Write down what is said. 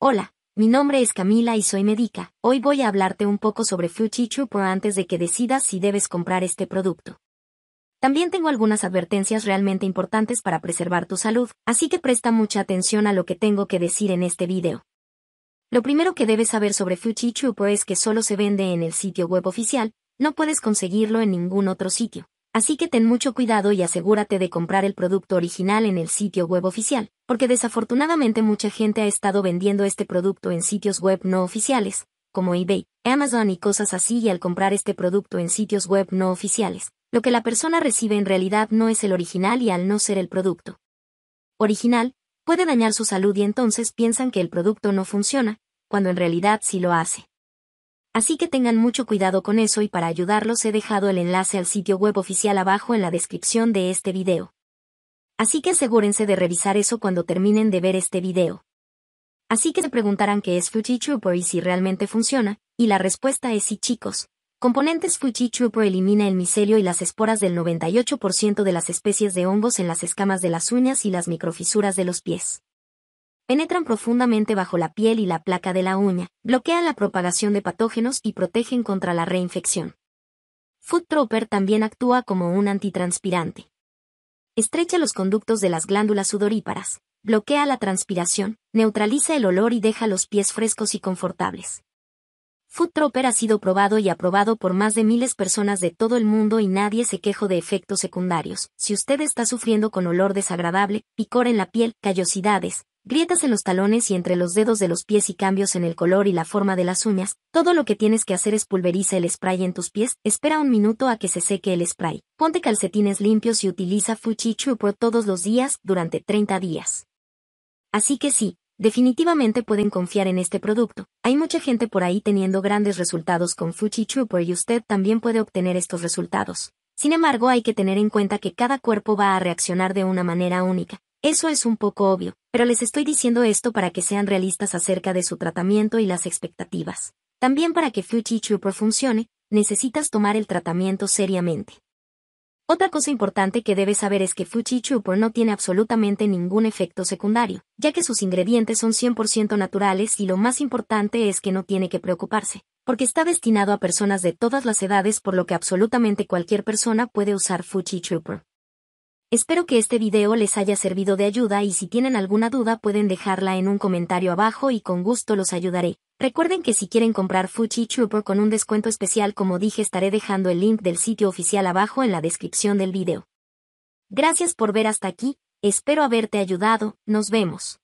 Hola, mi nombre es Camila y soy médica. Hoy voy a hablarte un poco sobre fuchichu Trooper antes de que decidas si debes comprar este producto. También tengo algunas advertencias realmente importantes para preservar tu salud, así que presta mucha atención a lo que tengo que decir en este video. Lo primero que debes saber sobre Fuji Trooper es que solo se vende en el sitio web oficial, no puedes conseguirlo en ningún otro sitio. Así que ten mucho cuidado y asegúrate de comprar el producto original en el sitio web oficial, porque desafortunadamente mucha gente ha estado vendiendo este producto en sitios web no oficiales, como eBay, Amazon y cosas así y al comprar este producto en sitios web no oficiales, lo que la persona recibe en realidad no es el original y al no ser el producto original, puede dañar su salud y entonces piensan que el producto no funciona, cuando en realidad sí lo hace. Así que tengan mucho cuidado con eso y para ayudarlos he dejado el enlace al sitio web oficial abajo en la descripción de este video. Así que asegúrense de revisar eso cuando terminen de ver este video. Así que se preguntarán qué es Fuji Trooper y si realmente funciona, y la respuesta es sí chicos. Componentes Fuji Trooper elimina el micelio y las esporas del 98% de las especies de hongos en las escamas de las uñas y las microfisuras de los pies penetran profundamente bajo la piel y la placa de la uña, bloquean la propagación de patógenos y protegen contra la reinfección. Food Trooper también actúa como un antitranspirante. Estrecha los conductos de las glándulas sudoríparas, bloquea la transpiración, neutraliza el olor y deja los pies frescos y confortables. Food Trooper ha sido probado y aprobado por más de miles de personas de todo el mundo y nadie se quejó de efectos secundarios. Si usted está sufriendo con olor desagradable, picor en la piel, callosidades, grietas en los talones y entre los dedos de los pies y cambios en el color y la forma de las uñas, todo lo que tienes que hacer es pulverizar el spray en tus pies, espera un minuto a que se seque el spray, ponte calcetines limpios y utiliza Fuchi por todos los días durante 30 días. Así que sí, definitivamente pueden confiar en este producto, hay mucha gente por ahí teniendo grandes resultados con Fuchi y usted también puede obtener estos resultados. Sin embargo, hay que tener en cuenta que cada cuerpo va a reaccionar de una manera única, eso es un poco obvio, pero les estoy diciendo esto para que sean realistas acerca de su tratamiento y las expectativas. También para que Fuji Trooper funcione, necesitas tomar el tratamiento seriamente. Otra cosa importante que debes saber es que Fuji Trooper no tiene absolutamente ningún efecto secundario, ya que sus ingredientes son 100% naturales y lo más importante es que no tiene que preocuparse, porque está destinado a personas de todas las edades por lo que absolutamente cualquier persona puede usar Fuji Trooper. Espero que este video les haya servido de ayuda y si tienen alguna duda pueden dejarla en un comentario abajo y con gusto los ayudaré. Recuerden que si quieren comprar Fuji Trooper con un descuento especial como dije estaré dejando el link del sitio oficial abajo en la descripción del video. Gracias por ver hasta aquí, espero haberte ayudado, nos vemos.